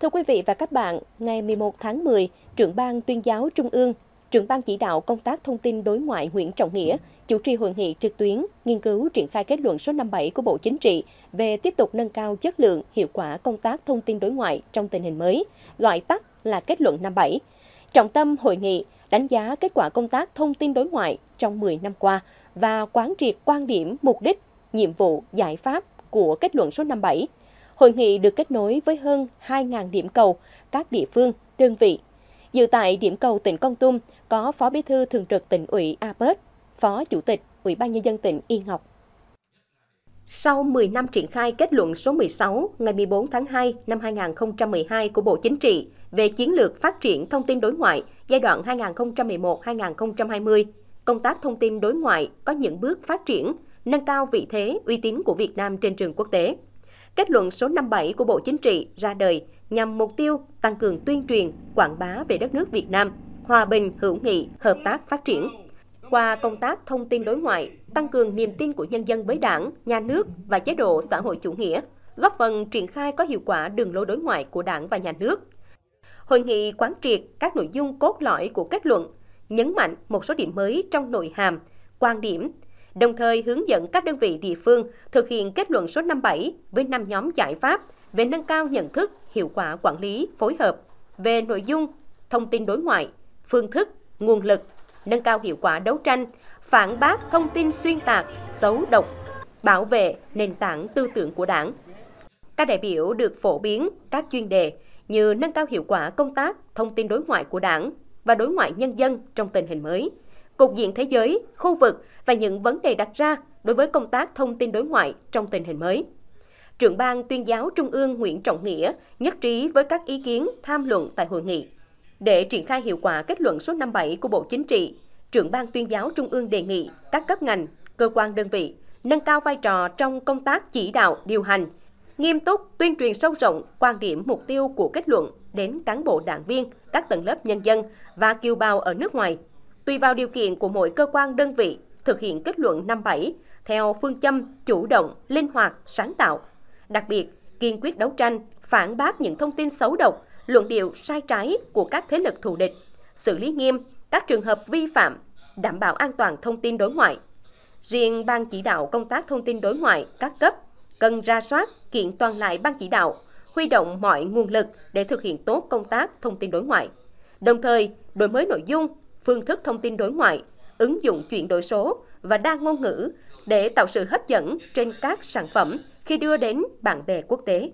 Thưa quý vị và các bạn, ngày 11 tháng 10, trưởng ban tuyên giáo Trung ương, trưởng ban chỉ đạo công tác thông tin đối ngoại huyện Trọng Nghĩa chủ trì hội nghị trực tuyến nghiên cứu triển khai kết luận số 57 của Bộ Chính trị về tiếp tục nâng cao chất lượng, hiệu quả công tác thông tin đối ngoại trong tình hình mới, gọi tắt là kết luận 57. Trọng tâm hội nghị đánh giá kết quả công tác thông tin đối ngoại trong 10 năm qua và quán triệt quan điểm, mục đích, nhiệm vụ, giải pháp của kết luận số 57 Hội nghị được kết nối với hơn 2.000 điểm cầu, các địa phương, đơn vị. Dự tại điểm cầu tỉnh Con Tum có Phó Bí thư Thường trực tỉnh ủy A Bết, Phó Chủ tịch Ủy ban Nhân dân tỉnh Y Ngọc. Sau 10 năm triển khai kết luận số 16 ngày 14 tháng 2 năm 2012 của Bộ Chính trị về chiến lược phát triển thông tin đối ngoại giai đoạn 2011-2020, công tác thông tin đối ngoại có những bước phát triển, nâng cao vị thế, uy tín của Việt Nam trên trường quốc tế kết luận số 57 của Bộ Chính trị ra đời nhằm mục tiêu tăng cường tuyên truyền, quảng bá về đất nước Việt Nam, hòa bình, hữu nghị, hợp tác phát triển. Qua công tác thông tin đối ngoại, tăng cường niềm tin của nhân dân với đảng, nhà nước và chế độ xã hội chủ nghĩa, góp phần triển khai có hiệu quả đường lối đối ngoại của đảng và nhà nước. Hội nghị quán triệt các nội dung cốt lõi của kết luận, nhấn mạnh một số điểm mới trong nội hàm, quan điểm, đồng thời hướng dẫn các đơn vị địa phương thực hiện kết luận số 57 với 5 nhóm giải pháp về nâng cao nhận thức, hiệu quả quản lý, phối hợp về nội dung, thông tin đối ngoại, phương thức, nguồn lực, nâng cao hiệu quả đấu tranh, phản bác thông tin xuyên tạc, xấu độc, bảo vệ nền tảng tư tưởng của Đảng. Các đại biểu được phổ biến các chuyên đề như nâng cao hiệu quả công tác thông tin đối ngoại của Đảng và đối ngoại nhân dân trong tình hình mới cục diện thế giới, khu vực và những vấn đề đặt ra đối với công tác thông tin đối ngoại trong tình hình mới. Trưởng ban tuyên giáo Trung ương Nguyễn Trọng Nghĩa nhất trí với các ý kiến tham luận tại hội nghị. Để triển khai hiệu quả kết luận số 57 của Bộ Chính trị, trưởng ban tuyên giáo Trung ương đề nghị các cấp ngành, cơ quan đơn vị nâng cao vai trò trong công tác chỉ đạo, điều hành, nghiêm túc tuyên truyền sâu rộng quan điểm mục tiêu của kết luận đến cán bộ đảng viên, các tầng lớp nhân dân và kiều bào ở nước ngoài tùy vào điều kiện của mỗi cơ quan đơn vị thực hiện kết luận năm bảy theo phương châm chủ động, linh hoạt, sáng tạo. Đặc biệt, kiên quyết đấu tranh, phản bác những thông tin xấu độc, luận điệu sai trái của các thế lực thù địch, xử lý nghiêm các trường hợp vi phạm, đảm bảo an toàn thông tin đối ngoại. Riêng Ban chỉ đạo công tác thông tin đối ngoại các cấp cần ra soát, kiện toàn lại Ban chỉ đạo, huy động mọi nguồn lực để thực hiện tốt công tác thông tin đối ngoại. Đồng thời, đổi mới nội dung, phương thức thông tin đối ngoại, ứng dụng chuyển đổi số và đa ngôn ngữ để tạo sự hấp dẫn trên các sản phẩm khi đưa đến bạn bè quốc tế.